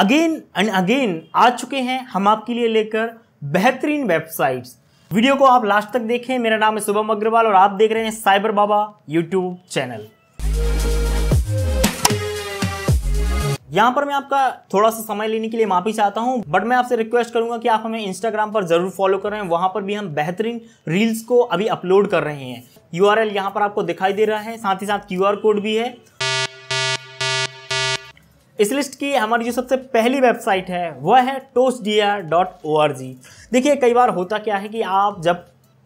again and again आ चुके हैं हम आपके लिए लेकर बेहतरीन वेबसाइट्स वीडियो को आप लास्ट तक देखें मेरा नाम है शुभम अग्रवाल और आप देख रहे हैं साइबर बाबा यूट्यूब चैनल यहाँ पर मैं आपका थोड़ा सा समय लेने के लिए माफी चाहता हूं बट मैं आपसे रिक्वेस्ट करूंगा कि आप हमें इंस्टाग्राम पर जरूर फॉलो कर रहे हैं वहां पर भी हम बेहतरीन रील्स को अभी अपलोड कर रहे हैं यू आर यहाँ पर आपको दिखाई दे रहा है साथ ही साथ क्यू कोड भी है इस लिस्ट की हमारी जो सबसे पहली वेबसाइट है वह है टोस्ट देखिए कई बार होता क्या है कि आप जब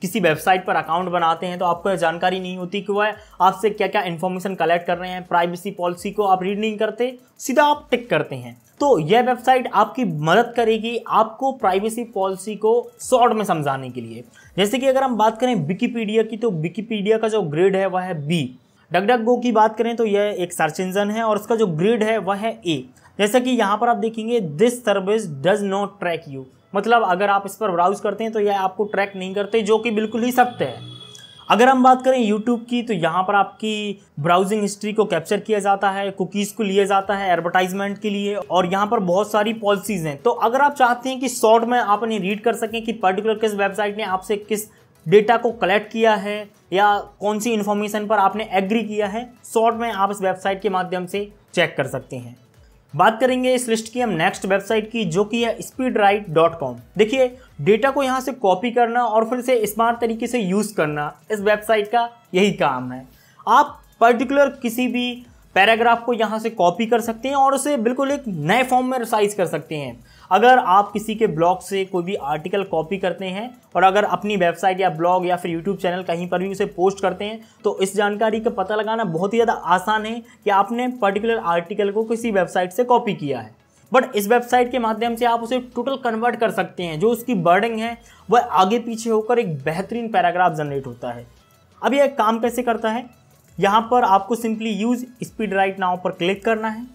किसी वेबसाइट पर अकाउंट बनाते हैं तो आपको यह जानकारी नहीं होती कि वह आपसे क्या क्या इन्फॉर्मेशन कलेक्ट कर रहे हैं प्राइवेसी पॉलिसी को आप रीड नहीं करते सीधा आप टिक करते हैं तो यह वेबसाइट आपकी मदद करेगी आपको प्राइवेसी पॉलिसी को शॉर्ट में समझाने के लिए जैसे कि अगर हम बात करें विकीपीडिया की तो विकीपीडिया का जो ग्रेड है वह है बी डगडग गो की बात करें तो यह एक सर्च इंजन है और इसका जो ग्रिड है वह है ए जैसा कि यहाँ पर आप देखेंगे this service does not track you मतलब अगर आप इस पर ब्राउज करते हैं तो यह आपको ट्रैक नहीं करते जो कि बिल्कुल ही सत्य है अगर हम बात करें यूट्यूब की तो यहाँ पर आपकी ब्राउजिंग हिस्ट्री को कैप्चर किया जाता है कुकीज़ को लिया जाता है एडवर्टाइजमेंट के लिए और यहाँ पर बहुत सारी पॉलिसीज़ हैं तो अगर आप चाहते हैं कि शॉर्ट में आप उन्हें रीड कर सकें कि पर्टिकुलर किस वेबसाइट ने आपसे किस डेटा को कलेक्ट किया है या कौन सी इन्फॉर्मेशन पर आपने एग्री किया है शॉर्ट में आप इस वेबसाइट के माध्यम से चेक कर सकते हैं बात करेंगे इस लिस्ट की हम नेक्स्ट वेबसाइट की जो कि है स्पीड राइट डॉट कॉम देखिए डेटा को यहाँ से कॉपी करना और फिर से स्मार्ट तरीके से यूज़ करना इस वेबसाइट का यही काम है आप पर्टिकुलर किसी भी पैराग्राफ को यहाँ से कॉपी कर सकते हैं और उसे बिल्कुल एक नए फॉर्म में साइज कर सकते हैं अगर आप किसी के ब्लॉग से कोई भी आर्टिकल कॉपी करते हैं और अगर अपनी वेबसाइट या ब्लॉग या फिर यूट्यूब चैनल कहीं पर भी उसे पोस्ट करते हैं तो इस जानकारी का पता लगाना बहुत ही ज़्यादा आसान है कि आपने पर्टिकुलर आर्टिकल को किसी वेबसाइट से कॉपी किया है बट इस वेबसाइट के माध्यम से आप उसे टोटल कन्वर्ट कर सकते हैं जो उसकी बर्डिंग है वह आगे पीछे होकर एक बेहतरीन पैराग्राफ जनरेट होता है अब यह काम कैसे करता है यहाँ पर आपको simply use speed right now पर क्लिक करना है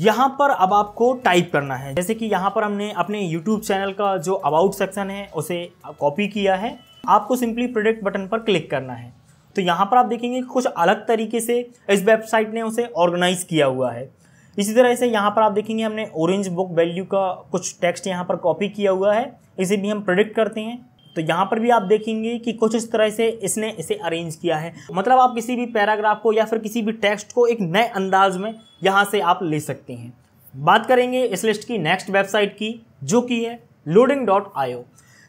यहाँ पर अब आपको टाइप करना है जैसे कि यहाँ पर हमने अपने यूट्यूब चैनल का जो अबाउट सेक्शन है उसे कॉपी किया है आपको सिंपली प्रोडक्ट बटन पर क्लिक करना है तो यहाँ पर आप देखेंगे कुछ अलग तरीके से इस वेबसाइट ने उसे ऑर्गेनाइज किया हुआ है इसी तरह से यहाँ पर आप देखेंगे हमने ऑरेंज बुक वैल्यू का कुछ टेक्स्ट यहाँ पर कॉपी किया हुआ है इसे भी हम प्रोडिक्ट करते हैं तो यहाँ पर भी आप देखेंगे कि कुछ इस तरह से इसने इसे अरेंज किया है मतलब आप किसी भी पैराग्राफ को या फिर किसी भी टेक्स्ट को एक नए अंदाज में यहाँ से आप ले सकते हैं बात करेंगे इस लिस्ट की नेक्स्ट वेबसाइट की जो कि है लोडिंग डॉट आयो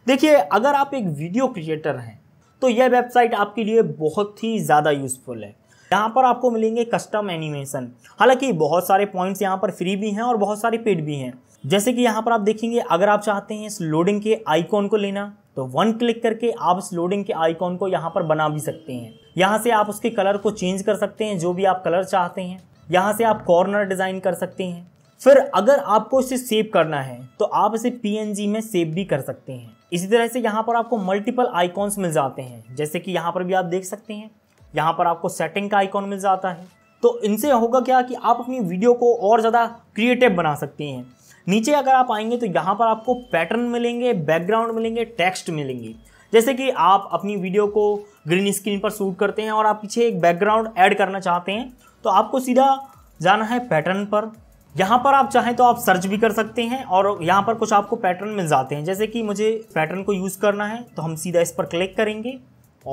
देखिए अगर आप एक वीडियो क्रिएटर हैं तो यह वेबसाइट आपके लिए बहुत ही ज़्यादा यूज़फुल है यहाँ पर आपको मिलेंगे कस्टम एनिमेशन हालांकि बहुत सारे पॉइंट्स यहाँ पर फ्री भी हैं और बहुत सारे पेड भी हैं जैसे कि यहाँ पर आप देखेंगे अगर आप चाहते हैं इस लोडिंग के आइकॉन को लेना तो वन क्लिक करके आप इस लोडिंग के आइकॉन को यहाँ पर बना भी सकते हैं यहाँ से आप उसके कलर को चेंज कर सकते हैं जो भी आप कलर चाहते हैं यहाँ से आप कॉर्नर डिज़ाइन कर सकते हैं फिर अगर आपको इसे सेव करना है तो आप इसे पी में सेव भी कर सकते हैं इसी तरह से यहाँ पर आपको मल्टीपल आइकॉन्स मिल जाते हैं जैसे कि यहाँ पर भी आप देख सकते हैं यहाँ पर आपको सेटिंग का आइकॉन मिल जाता है तो इनसे होगा क्या कि आप अपनी वीडियो को और ज़्यादा क्रिएटिव बना सकते हैं नीचे अगर आप आएंगे तो यहाँ पर आपको पैटर्न मिलेंगे बैकग्राउंड मिलेंगे टेक्स्ट मिलेंगे जैसे कि आप अपनी वीडियो को ग्रीन स्क्रीन पर शूट करते हैं और आप पीछे एक बैकग्राउंड ऐड करना चाहते हैं तो आपको सीधा जाना है पैटर्न पर यहाँ पर आप चाहें तो आप सर्च भी कर सकते हैं और यहाँ पर कुछ आपको पैटर्न मिल जाते हैं जैसे कि मुझे पैटर्न को यूज़ करना है तो हम सीधा इस पर क्लिक करेंगे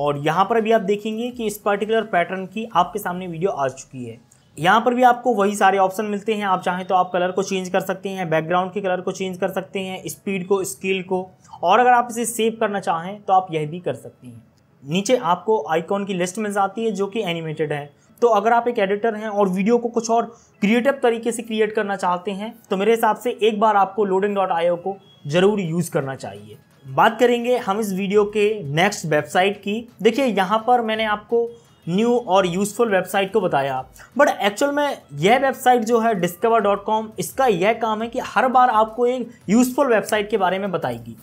और यहाँ पर भी आप देखेंगे कि इस पर्टिकुलर पैटर्न की आपके सामने वीडियो आ चुकी है यहाँ पर भी आपको वही सारे ऑप्शन मिलते हैं आप चाहें तो आप कलर को चेंज कर सकते हैं बैकग्राउंड के कलर को चेंज कर सकते हैं स्पीड को स्किल को और अगर आप इसे सेव करना चाहें तो आप यह भी कर सकते हैं नीचे आपको आइकॉन की लिस्ट मिल जाती है जो कि एनिमेटेड है तो अगर आप एक एडिटर हैं और वीडियो को कुछ और क्रिएटिव तरीके से क्रिएट करना चाहते हैं तो मेरे हिसाब से एक बार आपको लोडिंग डॉट आई को ज़रूर यूज़ करना चाहिए बात करेंगे हम इस वीडियो के नेक्स्ट वेबसाइट की देखिए यहाँ पर मैंने आपको न्यू और यूज़फुल वेबसाइट को बताया बट एक्चुअल में यह वेबसाइट जो है डिस्कवर डॉट कॉम इसका यह काम है कि हर बार आपको एक यूज़फुल वेबसाइट के बारे में बताएगी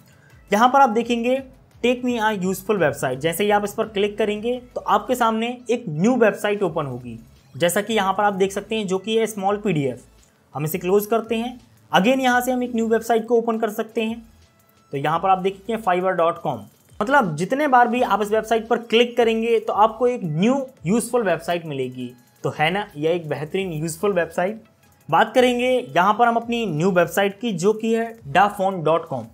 यहाँ पर आप देखेंगे take me a useful website जैसे ही आप इस पर क्लिक करेंगे तो आपके सामने एक न्यू वेबसाइट ओपन होगी जैसा कि यहाँ पर आप देख सकते हैं जो कि है स्मॉल पी हम इसे क्लोज करते हैं अगेन यहाँ से हम एक न्यू वेबसाइट को ओपन कर सकते हैं तो यहाँ पर आप देखेंगे फाइवर डॉट कॉम मतलब जितने बार भी आप इस वेबसाइट पर क्लिक करेंगे तो आपको एक न्यू यूजफुल वेबसाइट मिलेगी तो है ना यह एक बेहतरीन यूजफुल वेबसाइट बात करेंगे यहाँ पर हम अपनी न्यू वेबसाइट की जो कि है डाफोन डॉट कॉम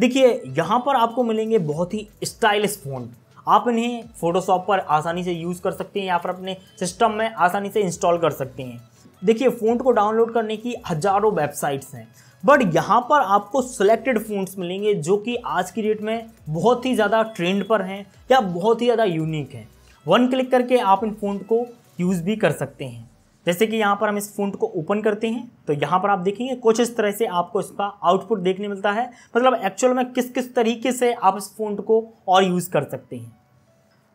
देखिए यहाँ पर आपको मिलेंगे बहुत ही स्टाइलिश फ़ोन आप इन्हें फोटोशॉप पर आसानी से यूज़ कर सकते हैं या फिर अपने सिस्टम में आसानी से इंस्टॉल कर सकते हैं देखिए फ़ोन को डाउनलोड करने की हज़ारों वेबसाइट्स हैं बट यहाँ पर आपको सिलेक्टेड फ़ोन्स मिलेंगे जो कि आज की डेट में बहुत ही ज़्यादा ट्रेंड पर हैं या बहुत ही ज़्यादा यूनिक हैं वन क्लिक करके आप इन फ़ोन को यूज़ भी कर सकते हैं जैसे कि यहाँ पर हम इस फ़ोन को ओपन करते हैं तो यहाँ पर आप देखेंगे कुछ इस तरह से आपको इसका आउटपुट देखने मिलता है मतलब एक्चुअल में किस किस तरीके से आप इस फ़ोन को और यूज़ कर सकते हैं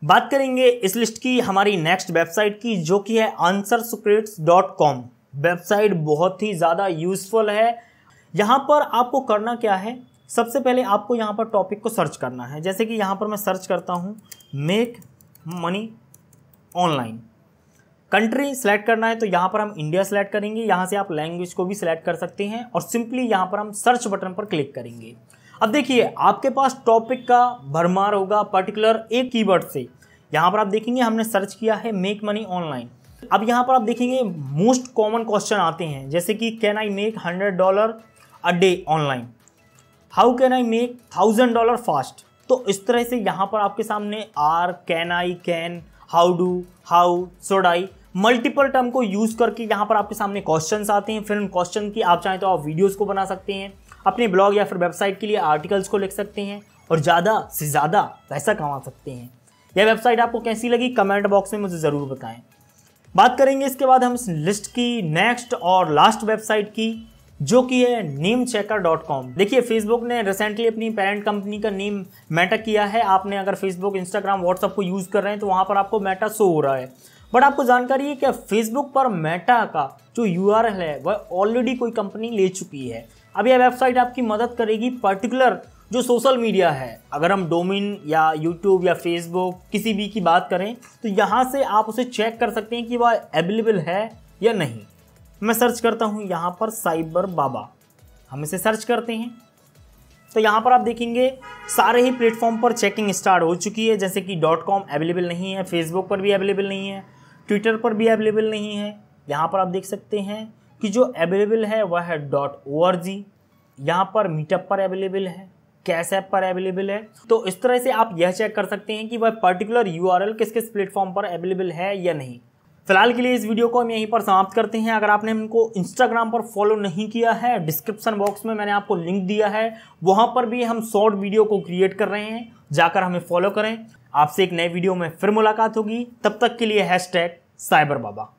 बात करेंगे इस लिस्ट की हमारी नेक्स्ट वेबसाइट की जो कि है आंसर वेबसाइट बहुत ही ज़्यादा यूज़फुल है यहाँ पर आपको करना क्या है सबसे पहले आपको यहाँ पर टॉपिक को सर्च करना है जैसे कि यहाँ पर मैं सर्च करता हूँ make money online country select करना है तो यहाँ पर हम इंडिया सेलेक्ट करेंगे यहाँ से आप लैंग्वेज को भी सिलेक्ट कर सकते हैं और सिंपली यहाँ पर हम सर्च बटन पर क्लिक करेंगे अब देखिए आपके पास टॉपिक का भरमार होगा पर्टिकुलर एक कीवर्ड से यहाँ पर आप देखेंगे हमने सर्च किया है मेक मनी ऑनलाइन अब यहाँ पर आप देखेंगे मोस्ट कॉमन क्वेश्चन आते हैं जैसे कि can I make hundred dollar a day online how can I make thousand dollar fast तो इस तरह से यहाँ पर आपके सामने are can I can how do how should I multiple term को यूज़ करके यहाँ पर आपके सामने क्वेश्चन आते हैं फिर उन क्वेश्चन की आप चाहें तो आप वीडियोज़ को बना सकते हैं अपने ब्लॉग या फिर वेबसाइट के लिए आर्टिकल्स को लिख सकते हैं और ज़्यादा से ज़्यादा पैसा कमा सकते हैं यह वेबसाइट आपको कैसी लगी कमेंट बॉक्स में मुझे ज़रूर बताएं बात करेंगे इसके बाद हम इस लिस्ट की नेक्स्ट और लास्ट वेबसाइट की जो कि है नीम चेकर डॉट कॉम देखिए फेसबुक ने रिसेंटली अपनी पेरेंट कंपनी का नीम मेटा किया है आपने अगर फेसबुक इंस्टाग्राम व्हाट्सअप को यूज़ कर रहे हैं तो वहाँ पर आपको मेटा शो हो रहा है बट आपको जानकारी है कि फेसबुक पर मेटा का जो यू है वह ऑलरेडी कोई कंपनी ले चुकी है अब यह वेबसाइट आपकी मदद करेगी पर्टिकुलर जो सोशल मीडिया है अगर हम डोमिन या यूट्यूब या फेसबुक किसी भी की बात करें तो यहाँ से आप उसे चेक कर सकते हैं कि वह अवेलेबल है या नहीं मैं सर्च करता हूँ यहाँ पर साइबर बाबा हम इसे सर्च करते हैं तो यहाँ पर आप देखेंगे सारे ही प्लेटफॉर्म पर चेकिंग स्टार्ट हो चुकी है जैसे कि डॉट कॉम अवेलेबल नहीं है फेसबुक पर भी अवेलेबल नहीं है ट्विटर पर भी अवेलेबल नहीं है यहाँ पर आप देख सकते हैं कि जो अवेलेबल है वह है डॉट ओ आर जी यहाँ पर मीटअप पर अवेलेबल है कैश ऐप पर अवेलेबल है तो इस तरह से आप यह चेक कर सकते हैं कि वह पर्टिकुलर यू किस किस प्लेटफॉर्म पर अवेलेबल है या नहीं फिलहाल के लिए इस वीडियो को हम यहीं पर समाप्त करते हैं अगर आपने हमको इंस्टाग्राम पर फॉलो नहीं किया है डिस्क्रिप्शन बॉक्स में मैंने आपको लिंक दिया है वहाँ पर भी हम शॉर्ट वीडियो को क्रिएट कर रहे हैं जाकर हमें फॉलो करें आपसे एक नए वीडियो में फिर मुलाकात होगी तब तक के लिए हैश साइबर बाबा